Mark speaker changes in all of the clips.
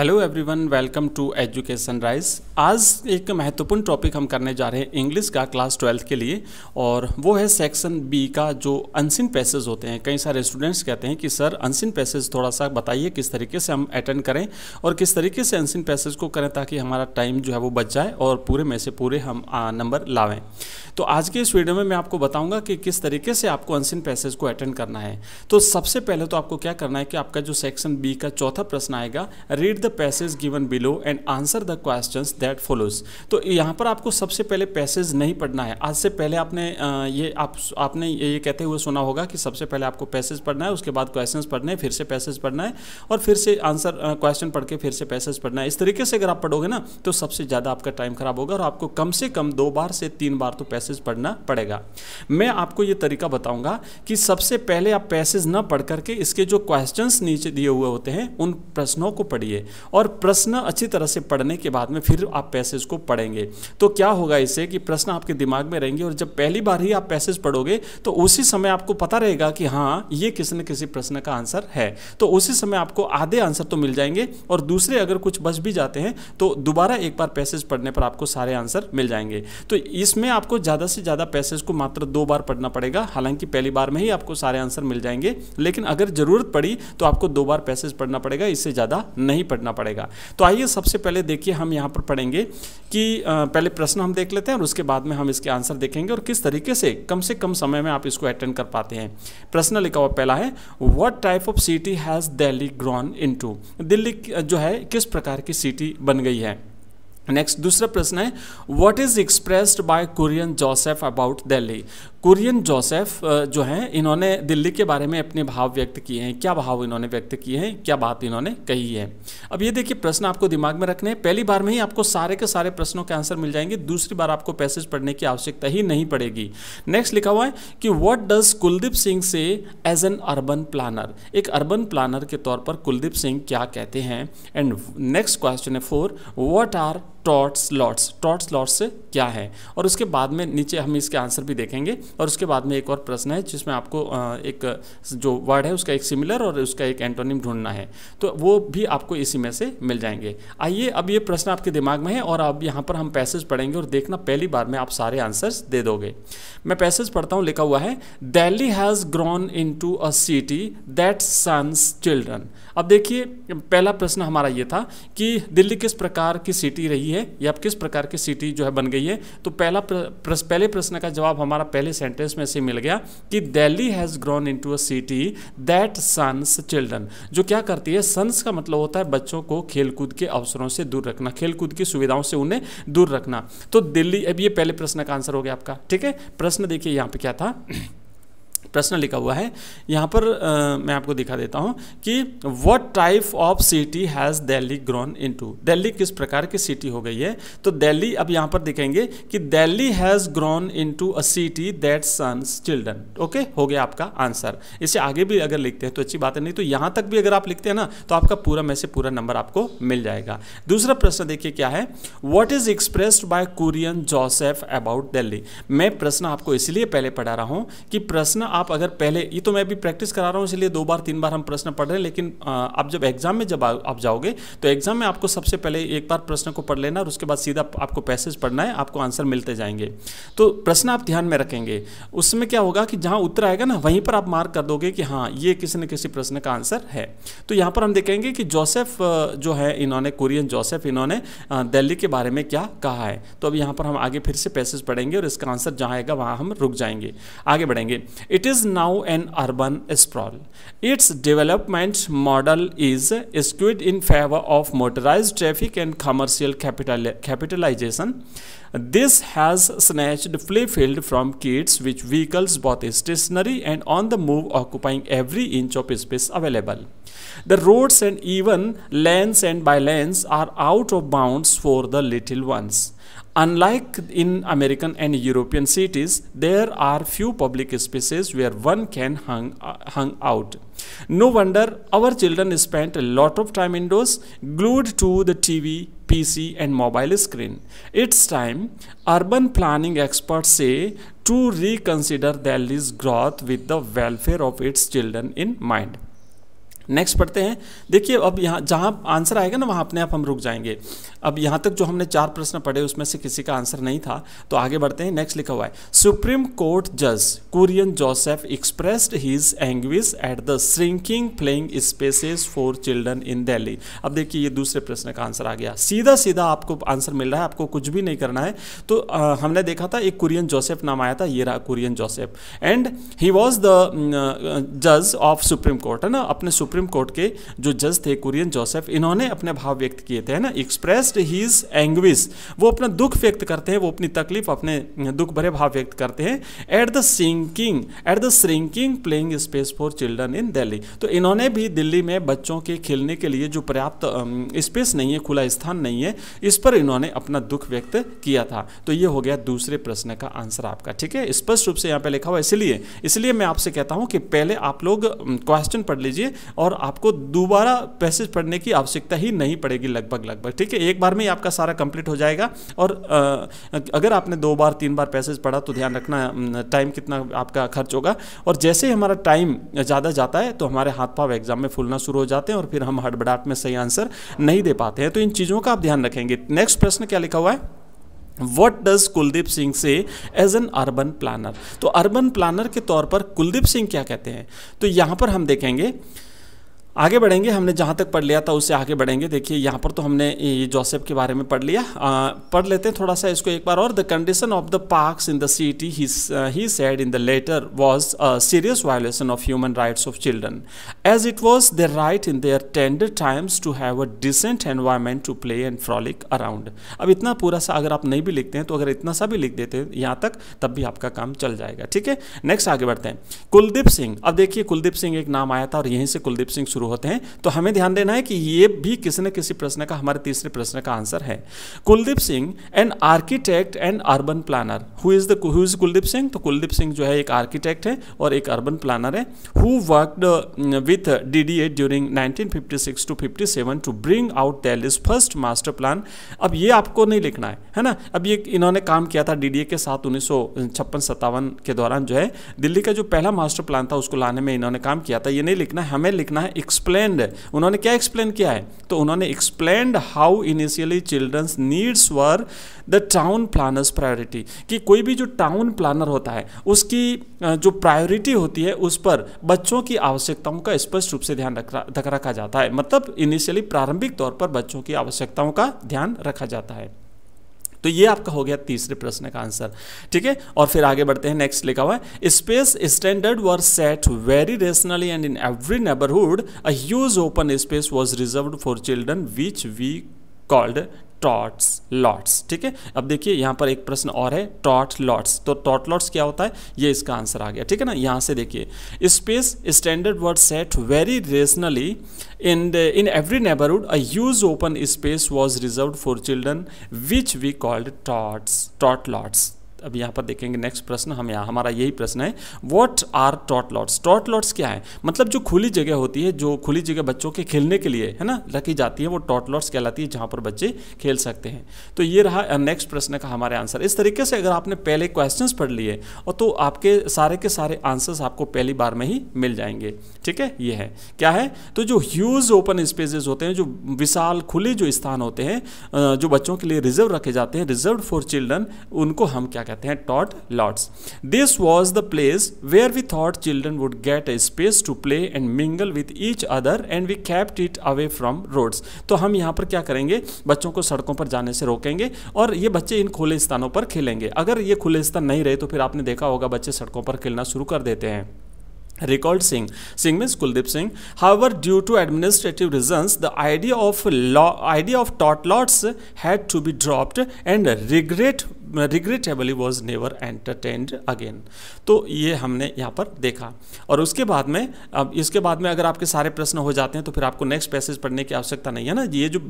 Speaker 1: Hello everyone welcome to Education Rise आज एक महत्वपूर्ण टॉपिक हम करने जा रहे हैं इंग्लिश का क्लास ट्वेल्थ के लिए और वो है सेक्शन बी का जो अनसिन पैसेज होते हैं कई सारे स्टूडेंट्स कहते हैं कि सर अनसिन पैसेज थोड़ा सा बताइए किस तरीके से हम अटेंड करें और किस तरीके से अनसिन पैसेज को करें ताकि हमारा टाइम जो है वो बच जाए और पूरे में से पूरे हम नंबर लावें तो आज के इस वीडियो में मैं आपको बताऊंगा कि किस तरीके से आपको अनसिन पैसेज को अटेंड करना है तो सबसे पहले तो आपको क्या करना है कि आपका जो सेक्शन बी का चौथा प्रश्न आएगा read the passage given below and answer the question that follows तो यहाँ पर आपको सबसे पहले पैसेज नहीं पढ़ना है आज से पहले आपने ये आप आपने ये कहते हुए सुना होगा कि सबसे पहले आपको पैसेज पढ़ना है उसके बाद क्वेश्चंस पढ़ने हैं फिर से पैसेज पढ़ना है और फिर से आंसर क्वेश्चन पढ़ के फिर से पैसेज पढ़ना है इस तरीके से अगर आप पढ़ोगे ना तो सबसे ज़्यादा आपका टाइम खराब होगा और आपको कम से कम दो बार से तीन बार तो पैसेज पढ़ना पड़ेगा मैं आपको ये तरीका बताऊँगा कि सबसे पहले आप पैसेज ना पढ़ करके इसके जो क्वेश्चन नीचे दिए हुए होते हैं उन प्रश्नों को पढ़िए और प्रश्न अच्छी तरह से पढ़ने के बाद में फिर आप पैसेज को पढ़ेंगे तो क्या होगा इससे कि प्रश्न आपके दिमाग में रहेंगे और जब पहली बार ही आप पैसेज पढ़ोगे तो उसी समय आपको पता रहेगा कि हाँ ये किसी न किसी प्रश्न का आंसर है तो उसी समय आपको आधे आंसर तो मिल जाएंगे और दूसरे अगर कुछ बच भी जाते हैं तो दोबारा एक बार पैसेज पढ़ने पर आपको सारे आंसर मिल जाएंगे तो इसमें आपको ज़्यादा से ज़्यादा पैसेज को मात्र दो बार पढ़ना पड़ेगा हालांकि पहली बार में ही आपको सारे आंसर मिल जाएंगे लेकिन अगर ज़रूरत पड़ी तो आपको दो बार पैसेज पढ़ना पड़ेगा इससे ज़्यादा नहीं पढ़ करना पड़ेगा तो आइए सबसे पहले देखिए हम यहाँ पर पढ़ेंगे कि पहले प्रश्न हम देख लेते हैं और उसके बाद में हम इसके आंसर देखेंगे और किस तरीके से कम से कम समय में आप इसको अटेंड कर पाते हैं प्रश्न लिखा हुआ पहला है what type of city has Delhi grown in Delhi जो है किस प्रकार की सिटी बन गई है नेक्स्ट दूसरा प्रश्न है what is expressed by Kurien Joseph about Delhi Kurien Joseph जो हैं इन्होंने दिल्ली के बारे में अपने भाव व्यक्त किए हैं क्या भाव इन्होंने व्यक्त किए हैं क्या बात इन्होंने कही है अब ये देखिए प्रश्न आपको दिमाग में रखने हैं पहली बार में ही आपको सारे के सारे प्रश्नों के आंसर मिल जाएंगे दूसरी बार आपको पैसेज पढ़ने की आवश्यकता ही नहीं पड़ेगी नेक्स्ट लिखा हुआ है कि what does Kuldeep Singh say as an urban planner एक अर्बन प्लानर के तौर पर कुलदीप सिंह क्या कहते हैं एंड नेक्स्ट क्वेश्चन है four what are tots lots tots lots से क्या है और उसके बाद में नीचे हम इसके आंसर भी देखेंगे और उसके बाद में एक और प्रश्न है जिसमें आपको एक जो वर्ड है उसका एक सिमिलर और उसका एक एंटोनिम ढूंढना है तो वो भी आपको इसी में से मिल जाएंगे आइए अब ये प्रश्न आपके दिमाग में है और अब यहाँ पर हम पैसेज पढ़ेंगे और देखना पहली बार में आप सारे आंसर्स दे दोगे मैं पैसेज पढ़ता हूँ लिखा हुआ है Delhi has grown into a city that shuns children अब देखिए पहला प्रश्न हमारा ये था कि दिल्ली किस प्रकार की सिटी रही गई है या किस प्रकार की सिटी जो है बन गई है तो पहला प्रस, पहले प्रश्न का जवाब हमारा पहले सेंटेंस में से मिल गया कि Delhi has grown into a city that shuns children जो क्या करती है सन्स का मतलब होता है बच्चों को खेलकूद के अवसरों से दूर रखना खेलकूद की सुविधाओं से उन्हें दूर रखना तो दिल्ली अब ये पहले प्रश्न का आंसर हो गया आपका ठीक है प्रश्न देखिए यहाँ पर क्या था प्रश्न लिखा हुआ है यहाँ पर आ, मैं आपको दिखा देता हूँ कि what type of city has Delhi grown into Delhi किस प्रकार की सिटी हो गई है तो दिल्ली अब यहाँ पर दिखेंगे कि Delhi has grown into a city that shuns children okay हो गया आपका आंसर इसे आगे भी अगर लिखते हैं तो अच्छी बात है नहीं तो यहाँ तक भी अगर आप लिखते हैं ना तो आपका पूरा में से पूरा नंबर आपको मिल जाएगा दूसरा प्रश्न देखिए क्या है what is expressed by Kurien Joseph about Delhi मैं प्रश्न आपको इसलिए पहले पढ़ा रहा हूँ कि प्रश्न आप आप अगर पहले ये तो मैं अभी प्रैक्टिस करा रहा हूँ इसलिए दो बार तीन बार हम प्रश्न पढ़ रहे हैं लेकिन आप जब एग्जाम में जब आप जाओगे तो एग्जाम में आपको सबसे पहले एक बार प्रश्न को पढ़ लेना और उसके बाद सीधा आपको पैसेज पढ़ना है आपको आंसर मिलते जाएंगे तो प्रश्न आप ध्यान में रखेंगे उसमें क्या होगा कि जहाँ उत्तर आएगा ना वहीं पर आप मार्क कर दोगे कि हाँ ये किसी न किसी प्रश्न का आंसर है तो यहाँ पर हम देखेंगे कि जोसेफ जो है इन्होंने कुरियन जोसेफ इन्होंने दिल्ली के बारे में क्या कहा है तो अब यहाँ पर हम आगे फिर से पैसेज पढ़ेंगे और इसका आंसर जहाँ आएगा वहाँ हम रुक जाएंगे आगे बढ़ेंगे it is now an urban sprawl. Its development model is skewed in favor of motorized traffic and commercial capital capitalization. This has snatched playfield from kids with vehicles both stationary and on the move occupying every inch of space available. The roads and even lanes and by lanes are out of bounds for the little ones. Unlike in American and European cities, there are few public spaces where one can hang, uh, hang out. No wonder our children spent a lot of time indoors, glued to the TV, PC, and mobile screen. It's time, urban planning experts say, to reconsider Delhi's growth with the welfare of its children in mind. Next पढ़ते हैं देखिए अब यहाँ जहाँ answer आएगा ना वहाँ अपने आप हम रुक जाएंगे अब यहाँ तक जो हमने चार प्रश्न पढ़े उसमें से किसी का आंसर नहीं था तो आगे बढ़ते हैं नेक्स्ट लिखा हुआ है सुप्रीम कोर्ट जज Kurien Joseph expressed his anguish at the shrinking playing spaces for children in Delhi अब देखिए ये दूसरे प्रश्न का आंसर आ गया सीधा सीधा आपको आंसर मिल रहा है आपको कुछ भी नहीं करना है तो आ, हमने देखा था एक कुरियन जोसेफ नाम आया था ये रहा Kurien Joseph and he was the जज ऑफ सुप्रीम कोर्ट है ना अपने सुप्रीम सुप्रीम कोर्ट के जो जज थे कुरियन जोसेफ इन्होंने अपने भाव व्यक्त किए थे है ना एक्सप्रेस्ड हीज एंग्विज वो अपना दुख व्यक्त करते हैं वो अपनी तकलीफ अपने दुख भरे भाव व्यक्त करते हैं at the sinking at the shrinking playing space for children in Delhi तो इन्होंने भी दिल्ली में बच्चों के खेलने के लिए जो पर्याप्त स्पेस नहीं है खुला स्थान नहीं है इस पर इन्होंने अपना दुख व्यक्त किया था तो ये हो गया दूसरे प्रश्न का आंसर आपका ठीक है स्पष्ट रूप से यहाँ पे लिखा हुआ इसलिए इसलिए मैं आपसे कहता हूँ कि पहले आप लोग क्वेश्चन पढ़ लीजिए और आपको दोबारा पैसेज पढ़ने की आवश्यकता ही नहीं पड़ेगी लगभग लगभग ठीक है एक बार में ही आपका सारा कंप्लीट हो जाएगा और अगर आपने दो बार तीन बार पैसेज पढ़ा तो ध्यान रखना टाइम कितना आपका खर्च होगा और जैसे ही हमारा टाइम ज़्यादा जाता है तो हमारे हाथ पाव एग्जाम में फूलना शुरू हो जाते हैं और फिर हम हड़बड़ाहट में सही आंसर नहीं दे पाते हैं तो इन चीज़ों का आप ध्यान रखेंगे नेक्स्ट प्रश्न क्या लिखा हुआ है what does Kuldeep Singh say as an urban planner तो अर्बन प्लानर के तौर पर कुलदीप सिंह क्या कहते हैं तो यहां पर हम देखेंगे आगे बढ़ेंगे हमने जहाँ तक पढ़ लिया था उससे आगे बढ़ेंगे देखिए यहाँ पर तो हमने ये जोसेफ के बारे में पढ़ लिया आ, पढ़ लेते हैं थोड़ा सा इसको एक बार और the condition of the parks in the city he said in the letter was a serious violation of human rights of children as it was their right in their tender times to have a decent environment to play and frolic around अब इतना पूरा सा अगर आप नहीं भी लिखते हैं तो अगर इतना सा भी लिख देते हैं यहाँ तक तब भी आपका काम चल जाएगा ठीक है नेक्स्ट आगे बढ़ते हैं कुलदीप सिंह अब देखिए कुलदीप सिंह एक नाम आया था और यहीं से कुलदीप सिंह शुरू होते हैं तो हमें ध्यान देना है कि ये भी किसी न किसी प्रश्न का हमारे तीसरे प्रश्न का आंसर है Kuldeep Singh an architect and urban planner who is the who is Kuldeep Singh तो कुलदीप सिंह जो है एक आर्किटेक्ट है और एक अर्बन प्लानर है who worked with D D A during nineteen fifty six to fifty seven to bring out Delhi's first master plan अब ये आपको नहीं लिखना है है ना अब ये इन्होंने काम किया था डी डी ए के साथ उन्नीस सौ छप्पन सत्तावन के दौरान जो है दिल्ली का जो पहला मास्टर प्लान था उसको लाने में इन्होंने काम किया था ये नहीं लिखना है हमें लिखना है एक्सप्लेंड उन्होंने क्या एक्सप्लेन किया है तो उन्होंने explained how initially children's needs were the town planners priority कि कोई भी जो टाउन प्लानर होता है उसकी जो प्रायोरिटी होती है उस पर बच्चों की आवश्यकताओं का स्पष्ट रूप से ध्यान रखा रखा जाता है मतलब इनिशियली प्रारंभिक तौर पर बच्चों की आवश्यकताओं का ध्यान रखा जाता है तो ये आपका हो गया तीसरे प्रश्न का आंसर ठीक है और फिर आगे बढ़ते हैं नेक्स्ट लिखा हुआ है space standard were set very rationally and in every neighbourhood a huge open space was reserve for children which we called tots lots ठीक है अब देखिए यहाँ पर एक प्रश्न और है टॉट लॉट्स तो टॉट लॉट्स क्या होता है ये इसका आंसर आ गया ठीक है ना यहाँ से देखिए space standard were set very rationally in in every neighbourhood a huge open space was reserve for children which we called tots tot lots अब यहाँ पर देखेंगे नेक्स्ट प्रश्न हम यहाँ हमारा यही प्रश्न है what are tot lots tot lots क्या है मतलब जो खुली जगह होती है जो खुली जगह बच्चों के खेलने के लिए है ना रखी जाती है वो टॉट लॉट्स कहलाती है जहाँ पर बच्चे खेल सकते हैं तो ये रहा नेक्स्ट uh, प्रश्न का हमारे आंसर इस तरीके से अगर आपने पहले क्वेश्चन पढ़ लिए और तो आपके सारे के सारे आंसर्स आपको पहली बार में ही मिल जाएंगे ठीक है ये है क्या है तो जो ह्यूज ओपन स्पेसेस होते हैं जो विशाल खुले जो स्थान होते हैं uh, जो बच्चों के लिए रिजर्व रखे जाते हैं रिजर्व फॉर चिल्ड्रन उनको हम क्या कहते हैं tot lots this was the place where we thought children would get a space to play and mingle with each other and we kept it away from roads तो हम यहाँ पर क्या करेंगे बच्चों को सड़कों पर जाने से रोकेंगे और ये बच्चे इन खुले स्थानों पर खेलेंगे अगर ये खुले स्थान नहीं रहे तो फिर आपने देखा होगा बच्चे सड़कों पर खेलना शुरू कर देते हैं record Singh Singh means Kuldeep Singh however due to administrative reason the idea of lot idea of tot lots had to be dropped and regret regrettably was never entertained again तो ये हमने यहाँ पर देखा और उसके बाद में अब इसके बाद में अगर आपके सारे प्रश्न हो जाते हैं तो फिर आपको नेक्स्ट पैसेज पढ़ने की आवश्यकता नहीं है ना ये जो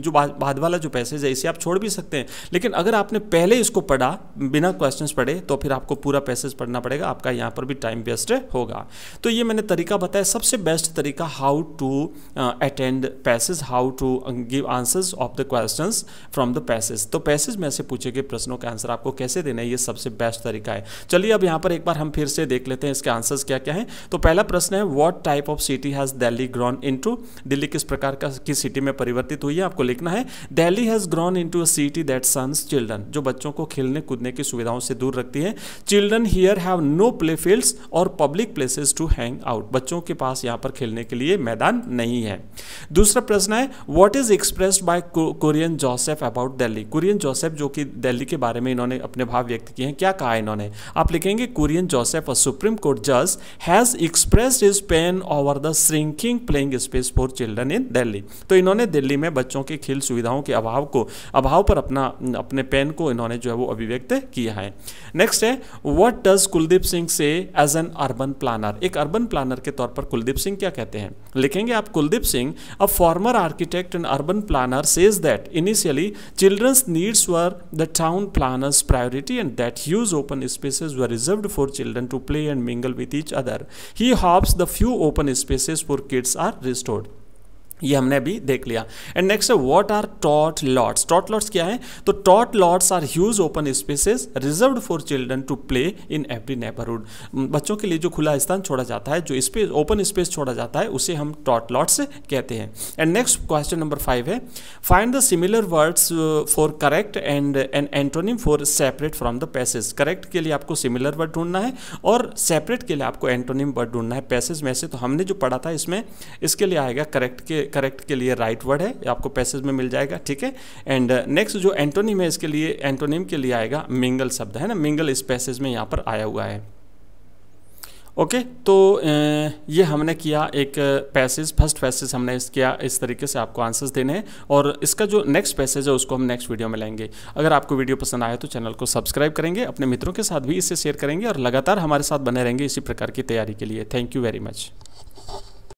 Speaker 1: जो बाद वाला जो पैसेज है इसे आप छोड़ भी सकते हैं लेकिन अगर आपने पहले इसको पढ़ा बिना क्वेश्चन पढ़े तो फिर आपको पूरा पैसेज पढ़ना पड़ेगा आपका यहाँ पर भी टाइम वेस्ट होगा तो ये मैंने तरीका बताया सबसे बेस्ट तरीका how to attend passage how to give answers of the question from the passage तो पैसेज में से पूछे गए प्रश्नों का का आंसर आपको कैसे देना है ये सबसे बेस्ट तरीका है चलिए अब यहाँ पर एक बार हम फिर से देख लेते हैं इसके आंसर्स क्या क्या हैं तो पहला प्रश्न है what type of city has Delhi grown into Delhi किस प्रकार का किस सिटी में परिवर्तित हुई है आपको लिखना है Delhi has grown into a city that shuns children जो बच्चों को खेलने कूदने की सुविधाओं से दूर रखती है children here have no play fields और public places to hang out बच्चों के पास यहाँ पर खेलने के लिए मैदान नहीं है दूसरा प्रश्न है what is expressed by Kurien Joseph about Delhi Kurien Joseph जो कि दिल्ली के बारे बारे में इन्होंने अपने भाव व्यक्त किए हैं क्या कहा इन्होंने आप लिखेंगे कुरियन जोसेफ और सुप्रीम कोर्ट जज has expressed his pain over the shrinking playing space for children in Delhi तो इन्होंने दिल्ली में बच्चों के खेल सुविधाओं के अभाव को अभाव पर अपना अपने पेन को इन्होंने जो है वो अभिव्यक्त किया है नेक्स्ट है what does Kuldeep Singh say as an urban planner एक अर्बन प्लानर के तौर पर कुलदीप सिंह क्या कहते हैं लिखेंगे आप Kuldeep Singh a former architect and urban planner says that initially children's needs were the town plan planners priority and that huge open spaces were reserved for children to play and mingle with each other. He hopes the few open spaces for kids are restored. ये हमने अभी देख लिया and next है what are tot lots tot lots क्या है तो tot lots are huge open spaces reserve for children to play in every neighbourhood बच्चों के लिए जो खुला स्थान छोड़ा जाता है जो स्पेस ओपन स्पेस छोड़ा जाता है उसे हम टॉट लॉट्स कहते हैं and next question number five है find the similar words for correct and an antonym for separate from the passage correct के लिए आपको सिमिलर वर्ड ढूंढना है और सेपरेट के लिए आपको एंटोनिम वर्ड ढूंढना है पैसेज में से तो हमने जो पढ़ा था इसमें इसके लिए आएगा करेक्ट के करेक्ट के लिए राइट right वर्ड है आपको पैसेज में मिल जाएगा ठीक है एंड नेक्स्ट uh, जो एंटोनिम है इसके लिए एंटोनिम के लिए आएगा मिंगल शब्द है ना मिंगल इस पैसेज में यहाँ पर आया हुआ है ओके okay, तो uh, ये हमने किया एक पैसेज फर्स्ट पैसेज हमने इस किया इस तरीके से आपको आंसर्स देने हैं और इसका जो नेक्स्ट पैसेज है उसको हम नेक्स्ट वीडियो में लेंगे अगर आपको वीडियो पसंद आया तो चैनल को सब्सक्राइब करेंगे अपने मित्रों के साथ भी इसे शेयर करेंगे और लगातार हमारे साथ बने रहेंगे इसी प्रकार की तैयारी के लिए थैंक यू वेरी मच